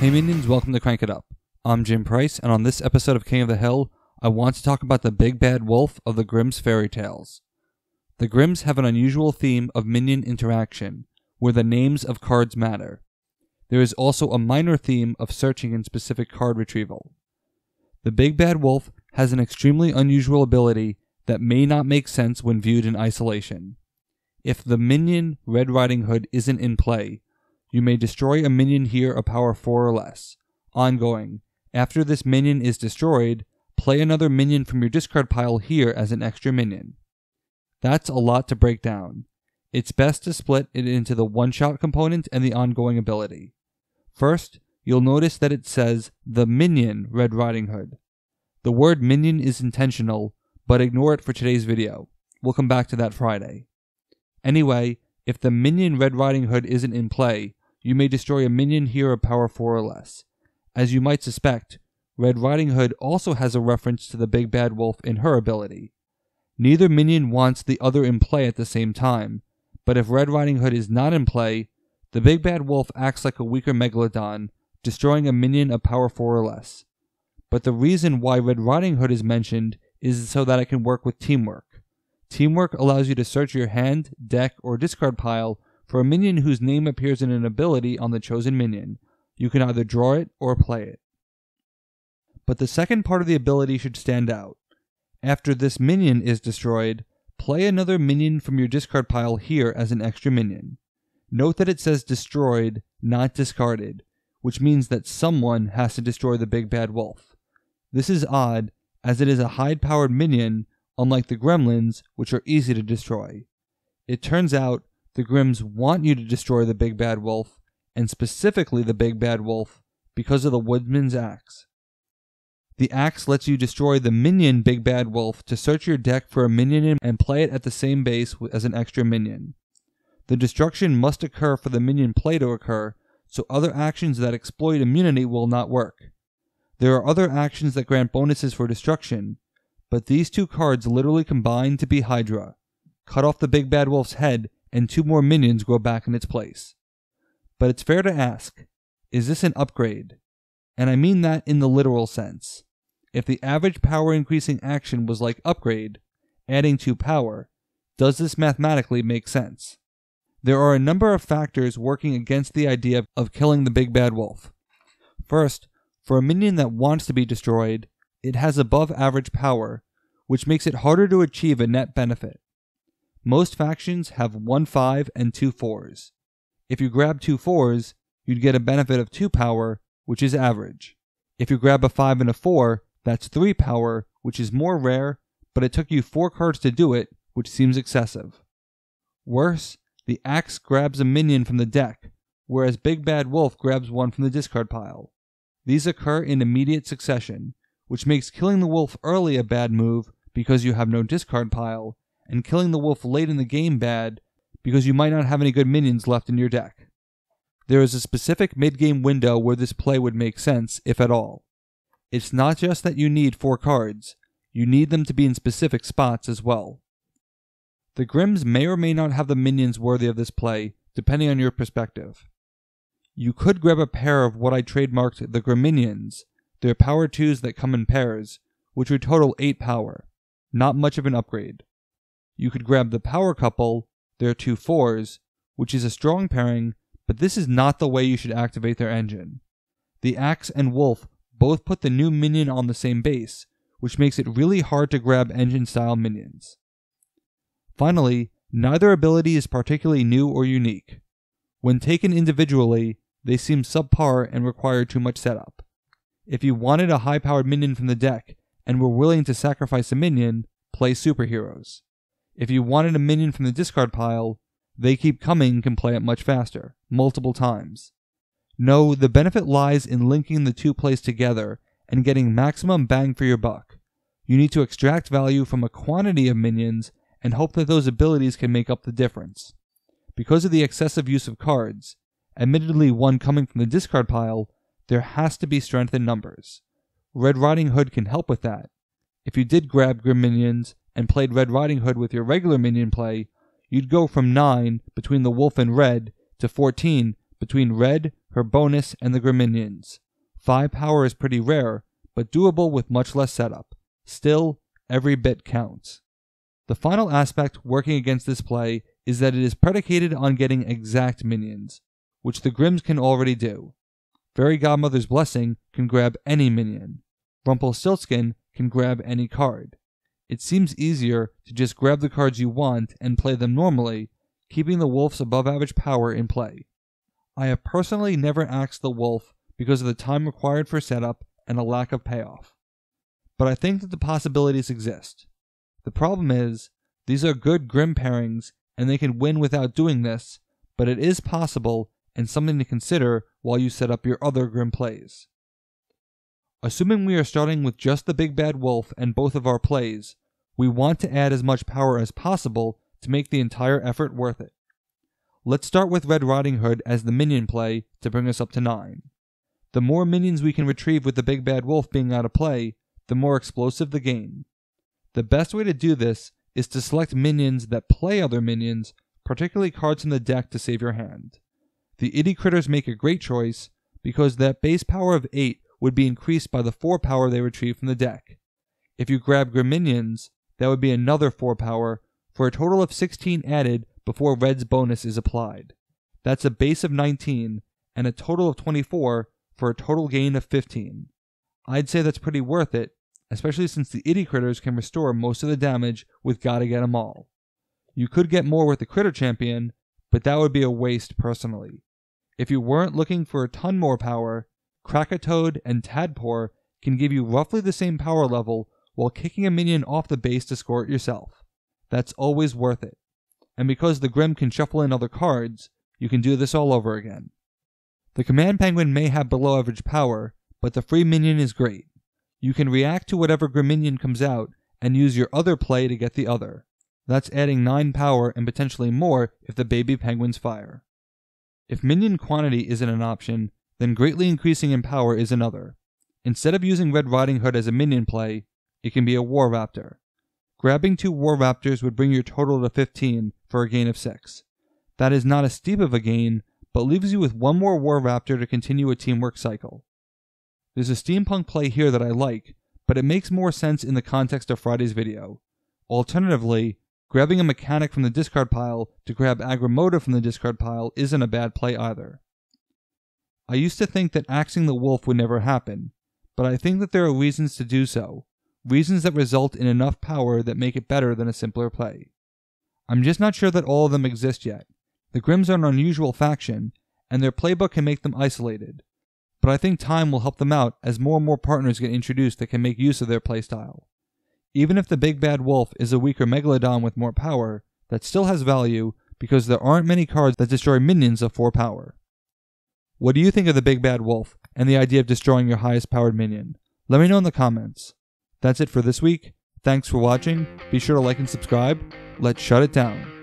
Hey Minions, welcome to Crank It Up. I'm Jim Price, and on this episode of King of the Hill, I want to talk about the big bad wolf of the Grimm's fairy tales. The Grimms have an unusual theme of minion interaction, where the names of cards matter. There is also a minor theme of searching and specific card retrieval. The big bad wolf has an extremely unusual ability that may not make sense when viewed in isolation. If the minion Red Riding Hood isn't in play, you may destroy a minion here a power 4 or less. Ongoing. After this minion is destroyed, play another minion from your discard pile here as an extra minion. That's a lot to break down. It's best to split it into the one shot component and the ongoing ability. First, you'll notice that it says the minion Red Riding Hood. The word minion is intentional, but ignore it for today's video. We'll come back to that Friday. Anyway, if the minion Red Riding Hood isn't in play, you may destroy a minion hero power 4 or less. As you might suspect, Red Riding Hood also has a reference to the Big Bad Wolf in her ability. Neither minion wants the other in play at the same time, but if Red Riding Hood is not in play, the Big Bad Wolf acts like a weaker Megalodon, destroying a minion of power 4 or less. But the reason why Red Riding Hood is mentioned is so that it can work with teamwork. Teamwork allows you to search your hand, deck, or discard pile for a minion whose name appears in an ability on the chosen minion. You can either draw it or play it. But the second part of the ability should stand out. After this minion is destroyed, play another minion from your discard pile here as an extra minion. Note that it says destroyed, not discarded, which means that someone has to destroy the big bad wolf. This is odd, as it is a high powered minion, unlike the gremlins, which are easy to destroy. It turns out the Grims want you to destroy the big bad wolf, and specifically the big bad wolf, because of the Woodman's Axe. The axe lets you destroy the minion Big Bad Wolf to search your deck for a minion and play it at the same base as an extra minion. The destruction must occur for the minion play to occur, so other actions that exploit immunity will not work. There are other actions that grant bonuses for destruction, but these two cards literally combine to be Hydra. Cut off the Big Bad Wolf's head and two more minions grow back in its place. But it's fair to ask is this an upgrade? And I mean that in the literal sense. If the average power increasing action was like upgrade, adding to power, does this mathematically make sense? There are a number of factors working against the idea of killing the big bad wolf. First, for a minion that wants to be destroyed, it has above average power, which makes it harder to achieve a net benefit. Most factions have one 5 and two 4s. If you grab two 4s, you'd get a benefit of 2 power, which is average. If you grab a 5 and a 4, that's 3 power, which is more rare, but it took you 4 cards to do it, which seems excessive. Worse, the Axe grabs a minion from the deck, whereas Big Bad Wolf grabs one from the discard pile. These occur in immediate succession, which makes killing the wolf early a bad move because you have no discard pile, and killing the wolf late in the game bad because you might not have any good minions left in your deck. There is a specific mid game window where this play would make sense, if at all. It's not just that you need four cards, you need them to be in specific spots as well. The Grims may or may not have the minions worthy of this play, depending on your perspective. You could grab a pair of what I trademarked the Griminions, their power 2s that come in pairs, which would total 8 power. Not much of an upgrade you could grab the power couple, their two fours, which is a strong pairing, but this is not the way you should activate their engine. The Axe and Wolf both put the new minion on the same base, which makes it really hard to grab engine style minions. Finally, neither ability is particularly new or unique. When taken individually, they seem subpar and require too much setup. If you wanted a high powered minion from the deck and were willing to sacrifice a minion, play superheroes. If you wanted a minion from the discard pile, they keep coming can play it much faster, multiple times. No, the benefit lies in linking the two plays together and getting maximum bang for your buck. You need to extract value from a quantity of minions and hope that those abilities can make up the difference. Because of the excessive use of cards, admittedly one coming from the discard pile, there has to be strength in numbers. Red Riding Hood can help with that. If you did grab Grim Minions, and played Red Riding Hood with your regular minion play, you'd go from 9 between the wolf and red to 14 between red, her bonus, and the Griminions. 5 power is pretty rare, but doable with much less setup. Still, every bit counts. The final aspect working against this play is that it is predicated on getting exact minions, which the Grims can already do. Fairy Godmother's Blessing can grab any minion. Rumpelstiltskin can grab any card. It seems easier to just grab the cards you want and play them normally, keeping the wolf's above average power in play. I have personally never axed the wolf because of the time required for setup and a lack of payoff. But I think that the possibilities exist. The problem is, these are good grim pairings and they can win without doing this, but it is possible and something to consider while you set up your other grim plays. Assuming we are starting with just the Big Bad Wolf and both of our plays, we want to add as much power as possible to make the entire effort worth it. Let's start with Red Riding Hood as the minion play to bring us up to 9. The more minions we can retrieve with the Big Bad Wolf being out of play, the more explosive the game. The best way to do this is to select minions that play other minions, particularly cards from the deck to save your hand. The Itty Critters make a great choice because that base power of 8 would be increased by the 4 power they retrieve from the deck. If you grab Griminions, that would be another 4 power, for a total of 16 added before Red's bonus is applied. That's a base of 19, and a total of 24 for a total gain of 15. I'd say that's pretty worth it, especially since the itty critters can restore most of the damage with Gotta Get 'em All. You could get more with the critter champion, but that would be a waste personally. If you weren't looking for a ton more power, Krakatoad, and Tadpor can give you roughly the same power level while kicking a minion off the base to score it yourself. That's always worth it. And because the Grim can shuffle in other cards, you can do this all over again. The Command Penguin may have below average power, but the free minion is great. You can react to whatever Grim minion comes out and use your other play to get the other. That's adding 9 power and potentially more if the baby penguins fire. If minion quantity isn't an option, then greatly increasing in power is another. Instead of using Red Riding Hood as a minion play, it can be a War Raptor. Grabbing two War Raptors would bring your total to 15 for a gain of 6. That is not as steep of a gain, but leaves you with one more War Raptor to continue a teamwork cycle. There's a steampunk play here that I like, but it makes more sense in the context of Friday's video. Alternatively, grabbing a mechanic from the discard pile to grab Agramoda from the discard pile isn't a bad play either. I used to think that axing the wolf would never happen, but I think that there are reasons to do so, reasons that result in enough power that make it better than a simpler play. I'm just not sure that all of them exist yet. The Grims are an unusual faction, and their playbook can make them isolated, but I think time will help them out as more and more partners get introduced that can make use of their playstyle. Even if the Big Bad Wolf is a weaker Megalodon with more power, that still has value because there aren't many cards that destroy minions of 4 power. What do you think of the big bad wolf and the idea of destroying your highest powered minion? Let me know in the comments. That's it for this week. Thanks for watching. Be sure to like and subscribe. Let's shut it down.